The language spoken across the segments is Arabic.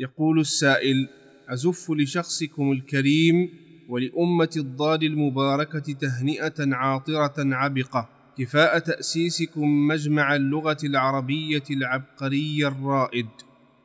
يقول السائل أزف لشخصكم الكريم ولأمة الضال المباركة تهنئة عاطرة عبقة كفاء تأسيسكم مجمع اللغة العربية العبقري الرائد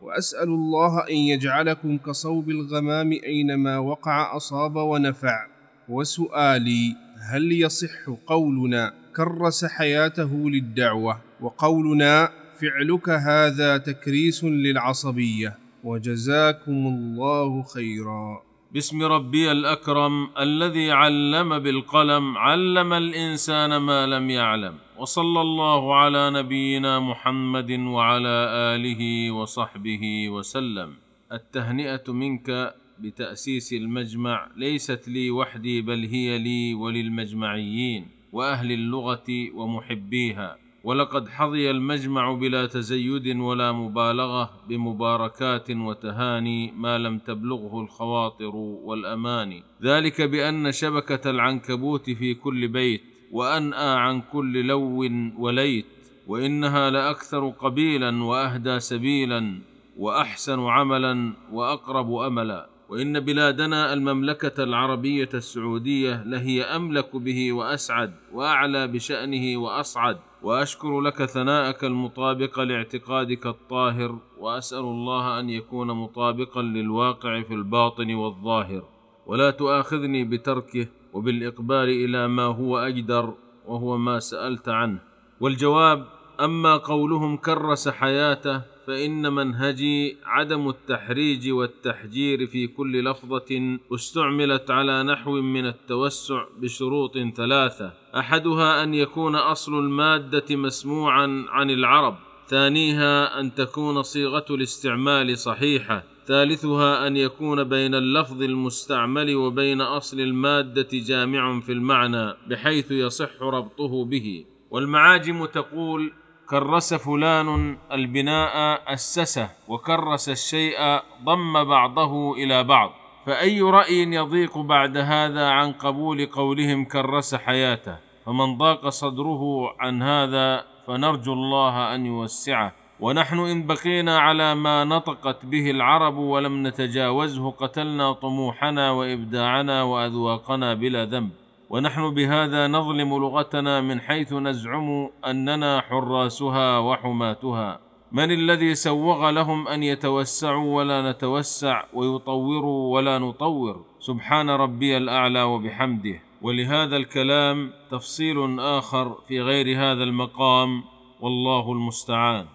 وأسأل الله أن يجعلكم كصوب الغمام أينما وقع أصاب ونفع وسؤالي هل يصح قولنا كرس حياته للدعوة وقولنا فعلك هذا تكريس للعصبيه وجزاكم الله خيرا بسم ربي الاكرم الذي علم بالقلم علم الانسان ما لم يعلم وصلى الله على نبينا محمد وعلى اله وصحبه وسلم التهنئه منك بتاسيس المجمع ليست لي وحدي بل هي لي وللمجمعيين واهل اللغه ومحبيها ولقد حظي المجمع بلا تزيد ولا مبالغه بمباركات وتهاني ما لم تبلغه الخواطر والاماني ذلك بان شبكه العنكبوت في كل بيت وانأى عن كل لو وليت وانها لاكثر قبيلا واهدى سبيلا واحسن عملا واقرب املا وان بلادنا المملكه العربيه السعوديه لهي املك به واسعد واعلى بشانه واصعد واشكر لك ثناءك المطابق لاعتقادك الطاهر واسال الله ان يكون مطابقا للواقع في الباطن والظاهر ولا تؤاخذني بتركه وبالاقبال الى ما هو اجدر وهو ما سالت عنه والجواب اما قولهم كرس حياته فان منهجي عدم التحريج والتحجير في كل لفظه استعملت على نحو من التوسع بشروط ثلاثه احدها ان يكون اصل الماده مسموعا عن العرب ثانيها ان تكون صيغه الاستعمال صحيحه ثالثها ان يكون بين اللفظ المستعمل وبين اصل الماده جامع في المعنى بحيث يصح ربطه به والمعاجم تقول كرس فلان البناء أسسه وكرس الشيء ضم بعضه إلى بعض فأي رأي يضيق بعد هذا عن قبول قولهم كرس حياته فمن ضاق صدره عن هذا فنرجو الله أن يوسعه ونحن إن بقينا على ما نطقت به العرب ولم نتجاوزه قتلنا طموحنا وإبداعنا وأذواقنا بلا ذنب ونحن بهذا نظلم لغتنا من حيث نزعم اننا حراسها وحماتها من الذي سوغ لهم ان يتوسعوا ولا نتوسع ويطوروا ولا نطور سبحان ربي الاعلى وبحمده ولهذا الكلام تفصيل اخر في غير هذا المقام والله المستعان